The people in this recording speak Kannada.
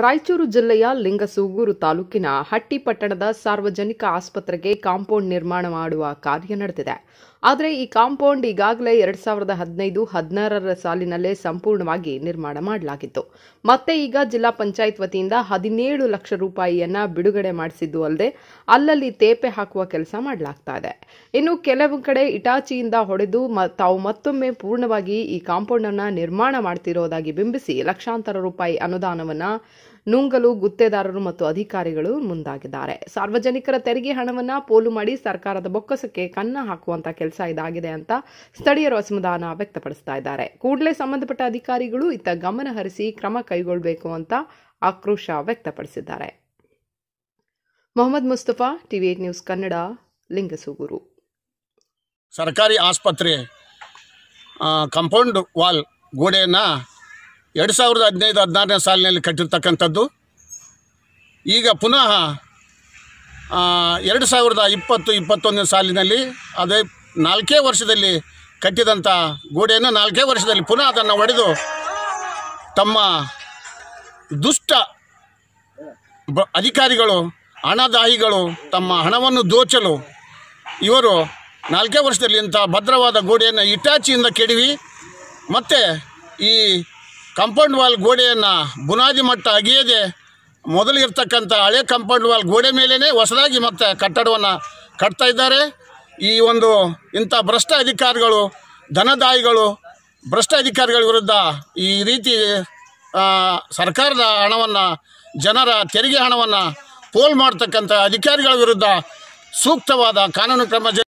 ರಾಯಚೂರು ಜಿಲ್ಲೆಯ ಲಿಂಗಸೂಗೂರು ತಾಲೂಕಿನ ಹಟ್ಟಿಪಟ್ಟಣದ ಸಾರ್ವಜನಿಕ ಆಸ್ಪತ್ರೆಗೆ ಕಾಂಪೌಂಡ್ ನಿರ್ಮಾಣ ಮಾಡುವ ಕಾರ್ಯ ನಡೆದಿದೆ ಆದರೆ ಈ ಕಾಂಪೌಂಡ್ ಈಗಾಗಲೇ ಎರಡ್ ಸಾವಿರದ ಹದಿನೈದು ಹದಿನಾರರ ಸಾಲಿನಲ್ಲೇ ಸಂಪೂರ್ಣವಾಗಿ ನಿರ್ಮಾಣ ಮಾಡಲಾಗಿತ್ತು ಮತ್ತೆ ಈಗ ಜಿಲ್ಲಾ ಪಂಚಾಯತ್ ವತಿಯಿಂದ ಹದಿನೇಳು ಲಕ್ಷ ರೂಪಾಯಿಯನ್ನ ಬಿಡುಗಡೆ ಮಾಡಿಸಿದ್ದು ಅಲ್ಲದೆ ಅಲ್ಲಲ್ಲಿ ತೇಪೆ ಹಾಕುವ ಕೆಲಸ ಮಾಡಲಾಗ್ತಾ ಇದೆ ಇನ್ನು ಕೆಲವು ಕಡೆ ಇಟಾಚಿಯಿಂದ ಹೊಡೆದು ತಾವು ಮತ್ತೊಮ್ಮೆ ಪೂರ್ಣವಾಗಿ ಈ ಕಾಂಪೌಂಡ್ ಅನ್ನು ನಿರ್ಮಾಣ ಮಾಡ್ತಿರೋದಾಗಿ ಬಿಂಬಿಸಿ ಲಕ್ಷಾಂತರ ರೂಪಾಯಿ ಅನುದಾನವನ್ನ ನುಂಗಲು ಗುತ್ತೇದಾರರು ಮತ್ತು ಅಧಿಕಾರಿಗಳು ಮುಂದಾಗಿದ್ದಾರೆ ಸಾರ್ವಜನಿಕರ ತೆರಿಗೆ ಹಣವನ್ನ ಪೋಲು ಮಾಡಿ ಸರ್ಕಾರದ ಬೊಕ್ಕಸಕ್ಕೆ ಕನ್ನ ಹಾಕುವಂತ ಕೆಲಸ ಇದಾಗಿದೆ ಅಂತ ಸ್ಥಳೀಯರು ಅಸಮಾಧಾನ ವ್ಯಕ್ತಪಡಿಸ್ತಾ ಇದ್ದಾರೆ ಕೂಡಲೇ ಸಂಬಂಧಪಟ್ಟ ಅಧಿಕಾರಿಗಳು ಇತ್ತ ಗಮನ ಹರಿಸಿ ಕ್ರಮ ಕೈಗೊಳ್ಳಬೇಕು ಅಂತ ಆಕ್ರೋಶ ವ್ಯಕ್ತಪಡಿಸಿದ್ದಾರೆ ಮೊಹಮ್ಮದ್ ಮುಸ್ತಫಾ ಟಿವಿ ನ್ಯೂಸ್ ಕನ್ನಡ ಲಿಂಗಸೂಗೂರು ಸರ್ಕಾರಿ ಆಸ್ಪತ್ರೆ ಕಾಂಪೌಂಡ್ ವಾಲ್ ಗೋಡೆಯನ್ನು ಎರಡು ಸಾವಿರದ ಹದಿನೈದು ಹದಿನಾರನೇ ಸಾಲಿನಲ್ಲಿ ಕಟ್ಟಿರ್ತಕ್ಕಂಥದ್ದು ಈಗ ಪುನಃ ಎರಡು ಸಾವಿರದ ಇಪ್ಪತ್ತು ಇಪ್ಪತ್ತೊಂದನೇ ಸಾಲಿನಲ್ಲಿ ಅದೇ ನಾಲ್ಕೇ ವರ್ಷದಲ್ಲಿ ಕಟ್ಟಿದಂಥ ಗೋಡೆಯನ್ನು ನಾಲ್ಕೇ ವರ್ಷದಲ್ಲಿ ಪುನಃ ಅದನ್ನು ಒಡೆದು ತಮ್ಮ ದುಷ್ಟ ಬ ಅಧಿಕಾರಿಗಳು ಹಣದಾಹಿಗಳು ತಮ್ಮ ಹಣವನ್ನು ದೋಚಲು ಇವರು ನಾಲ್ಕೇ ವರ್ಷದಲ್ಲಿ ಇಂಥ ಭದ್ರವಾದ ಗೋಡೆಯನ್ನು ಇಟಾಚಿಯಿಂದ ಕೆಡವಿ ಮತ್ತು ಈ ಕಂಪೌಂಡ್ ವಾಲ್ ಗೋಡೆಯನ್ನು ಬುನಾದಿ ಮಟ್ಟ ಅಗಿಯದೆ ಮೊದಲಿರ್ತಕ್ಕಂಥ ಹಳೆ ಕಂಪೌಂಡ್ ವಾಲ್ ಗೋಡೆ ಮೇಲೇ ಹೊಸದಾಗಿ ಮತ್ತೆ ಕಟ್ಟಡವನ್ನು ಕಟ್ತಾ ಇದ್ದಾರೆ ಈ ಒಂದು ಇಂಥ ಭ್ರಷ್ಟ ಅಧಿಕಾರಿಗಳು ಧನದಾಯಿಗಳು ಭ್ರಷ್ಟ ಅಧಿಕಾರಿಗಳ ವಿರುದ್ಧ ಈ ರೀತಿ ಸರ್ಕಾರದ ಹಣವನ್ನು ಜನರ ತೆರಿಗೆ ಹಣವನ್ನು ಪೋಲ್ ಮಾಡ್ತಕ್ಕಂಥ ಅಧಿಕಾರಿಗಳ ವಿರುದ್ಧ ಸೂಕ್ತವಾದ ಕಾನೂನು ಕ್ರಮ ಜ